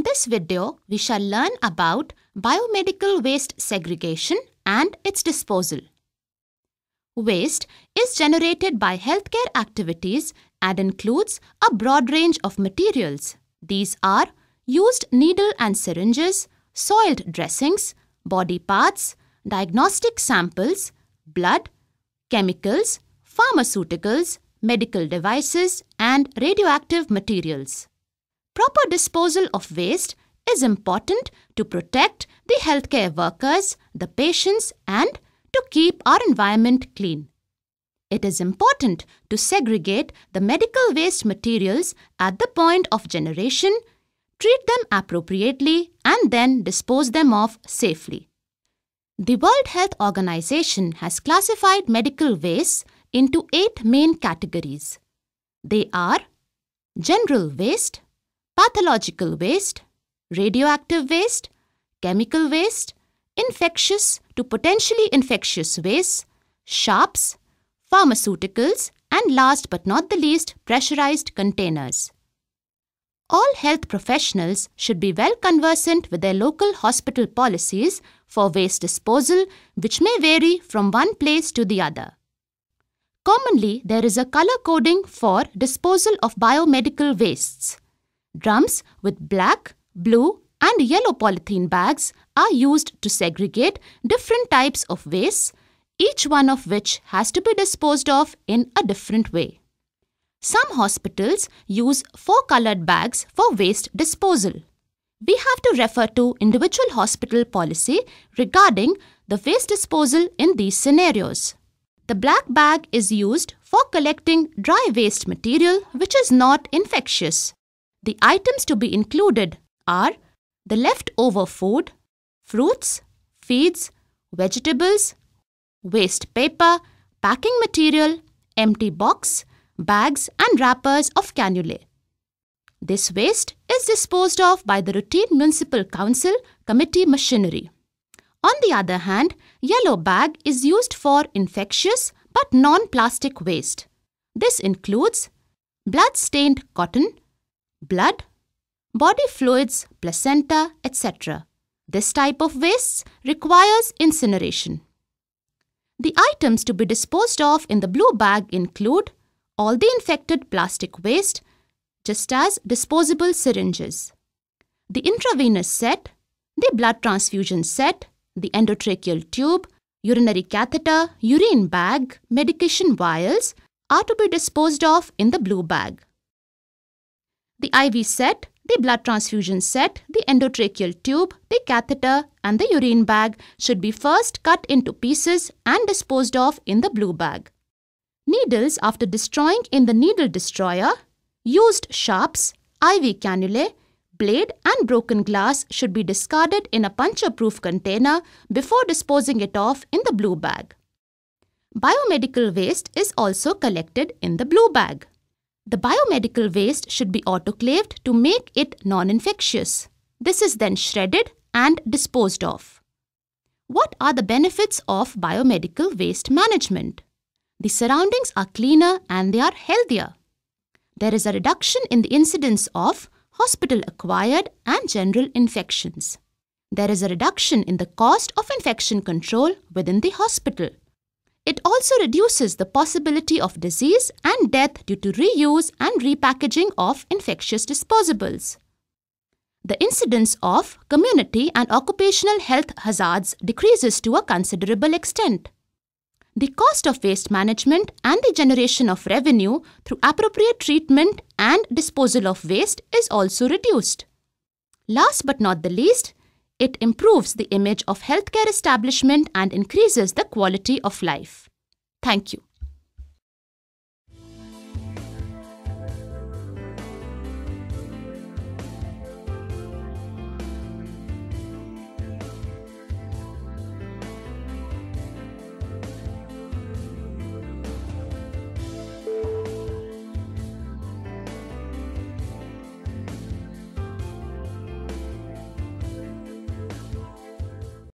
In this video, we shall learn about biomedical waste segregation and its disposal. Waste is generated by healthcare activities and includes a broad range of materials. These are used needle and syringes, soiled dressings, body parts, diagnostic samples, blood, chemicals, pharmaceuticals, medical devices and radioactive materials proper disposal of waste is important to protect the healthcare workers, the patients and to keep our environment clean. It is important to segregate the medical waste materials at the point of generation, treat them appropriately and then dispose them of safely. The World Health Organization has classified medical waste into eight main categories. They are general waste, pathological waste, radioactive waste, chemical waste, infectious to potentially infectious waste, sharps, pharmaceuticals, and last but not the least, pressurized containers. All health professionals should be well conversant with their local hospital policies for waste disposal, which may vary from one place to the other. Commonly, there is a color coding for disposal of biomedical wastes. Drums with black, blue and yellow polythene bags are used to segregate different types of waste, each one of which has to be disposed of in a different way. Some hospitals use four colored bags for waste disposal. We have to refer to individual hospital policy regarding the waste disposal in these scenarios. The black bag is used for collecting dry waste material which is not infectious. The items to be included are the leftover food, fruits, feeds, vegetables, waste paper, packing material, empty box, bags and wrappers of cannulae. This waste is disposed of by the routine municipal council committee machinery. On the other hand, yellow bag is used for infectious but non-plastic waste. This includes blood-stained cotton, blood, body fluids, placenta, etc. This type of waste requires incineration. The items to be disposed of in the blue bag include all the infected plastic waste, just as disposable syringes, the intravenous set, the blood transfusion set, the endotracheal tube, urinary catheter, urine bag, medication vials are to be disposed of in the blue bag the IV set, the blood transfusion set, the endotracheal tube, the catheter and the urine bag should be first cut into pieces and disposed of in the blue bag. Needles after destroying in the needle destroyer, used sharps, IV cannulae, blade and broken glass should be discarded in a puncture-proof container before disposing it off in the blue bag. Biomedical waste is also collected in the blue bag. The biomedical waste should be autoclaved to make it non-infectious. This is then shredded and disposed of. What are the benefits of biomedical waste management? The surroundings are cleaner and they are healthier. There is a reduction in the incidence of hospital-acquired and general infections. There is a reduction in the cost of infection control within the hospital. It also reduces the possibility of disease and death due to reuse and repackaging of infectious disposables. The incidence of community and occupational health hazards decreases to a considerable extent. The cost of waste management and the generation of revenue through appropriate treatment and disposal of waste is also reduced. Last but not the least, it improves the image of healthcare establishment and increases the quality of life. Thank you.